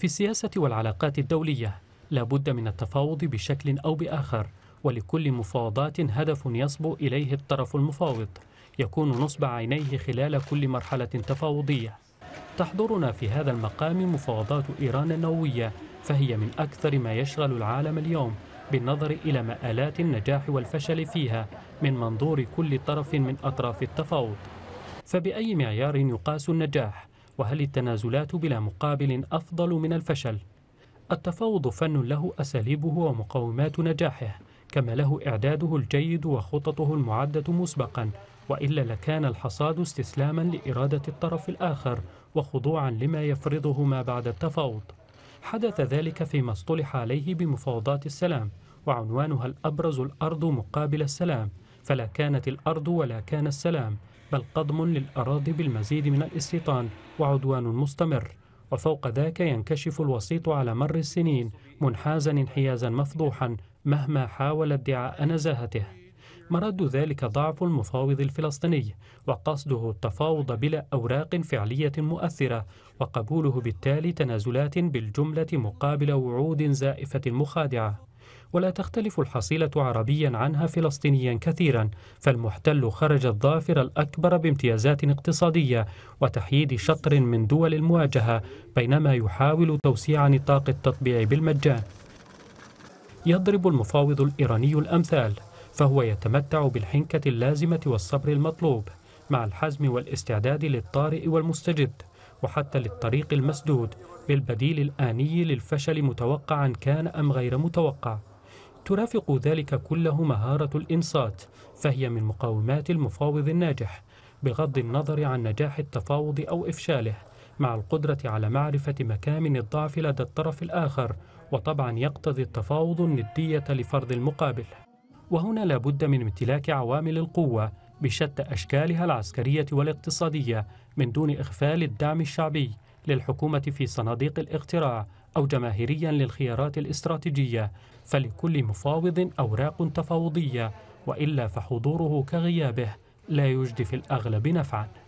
في السياسة والعلاقات الدولية لا بد من التفاوض بشكل أو بآخر ولكل مفاوضات هدف يصبو إليه الطرف المفاوض يكون نصب عينيه خلال كل مرحلة تفاوضية تحضرنا في هذا المقام مفاوضات إيران النووية فهي من أكثر ما يشغل العالم اليوم بالنظر إلى مآلات النجاح والفشل فيها من منظور كل طرف من أطراف التفاوض فبأي معيار يقاس النجاح وهل التنازلات بلا مقابل أفضل من الفشل؟ التفاوض فن له أساليبه ومقومات نجاحه كما له إعداده الجيد وخططه المعدة مسبقا وإلا لكان الحصاد استسلاما لإرادة الطرف الآخر وخضوعا لما يفرضه ما بعد التفاوض حدث ذلك فيما اصطلح عليه بمفاوضات السلام وعنوانها الأبرز الأرض مقابل السلام فلا كانت الأرض ولا كان السلام بل قضم للأراضي بالمزيد من الاستيطان وعدوان مستمر وفوق ذاك ينكشف الوسيط على مر السنين منحازا انحيازا مفضوحا مهما حاول ادعاء نزاهته مرد ذلك ضعف المفاوض الفلسطيني وقصده التفاوض بلا أوراق فعلية مؤثرة وقبوله بالتالي تنازلات بالجملة مقابل وعود زائفة مخادعة ولا تختلف الحصيلة عربيا عنها فلسطينيا كثيرا فالمحتل خرج الظافر الأكبر بامتيازات اقتصادية وتحييد شطر من دول المواجهة بينما يحاول توسيع نطاق التطبيع بالمجان يضرب المفاوض الإيراني الأمثال فهو يتمتع بالحنكة اللازمة والصبر المطلوب مع الحزم والاستعداد للطارئ والمستجد وحتى للطريق المسدود بالبديل الآني للفشل متوقعا كان أم غير متوقع ترافق ذلك كله مهارة الإنصات فهي من مقاومات المفاوض الناجح بغض النظر عن نجاح التفاوض أو إفشاله مع القدرة على معرفة مكامن الضعف لدى الطرف الآخر وطبعا يقتضي التفاوض الندية لفرض المقابل وهنا لابد من امتلاك عوامل القوة بشتى أشكالها العسكرية والاقتصادية من دون إغفال الدعم الشعبي للحكومة في صناديق الاقتراع أو جماهيريا للخيارات الاستراتيجية فلكل مفاوض أوراق تفاوضية وإلا فحضوره كغيابه لا يجدي في الأغلب نفعاً